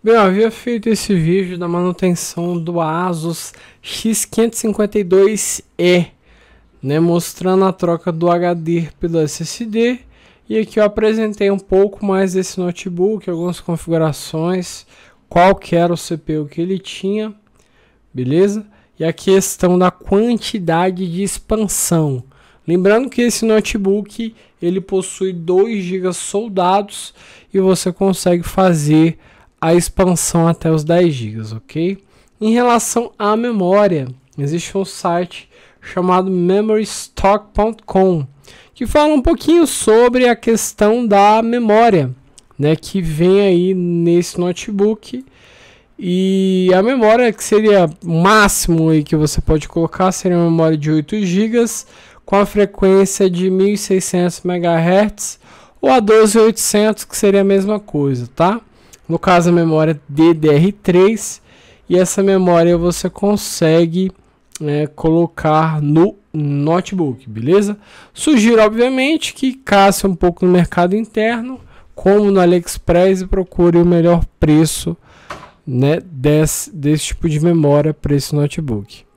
Bem, eu havia feito esse vídeo da manutenção do ASUS X552E, né, mostrando a troca do HD pelo SSD, e aqui eu apresentei um pouco mais desse notebook, algumas configurações, qual que era o CPU que ele tinha, beleza? E a questão da quantidade de expansão. Lembrando que esse notebook, ele possui 2 GB soldados e você consegue fazer a expansão até os 10 GB, ok? Em relação à memória, existe um site chamado memorystock.com que fala um pouquinho sobre a questão da memória, né, que vem aí nesse notebook. E a memória que seria máximo aí que você pode colocar seria uma memória de 8 GB com a frequência de 1600 MHz ou a 12800, que seria a mesma coisa, tá? No caso, a memória DDR3. E essa memória você consegue é, colocar no notebook, beleza? Sugiro, obviamente, que caça um pouco no mercado interno, como no AliExpress, e procure o melhor preço né, desse, desse tipo de memória para esse notebook.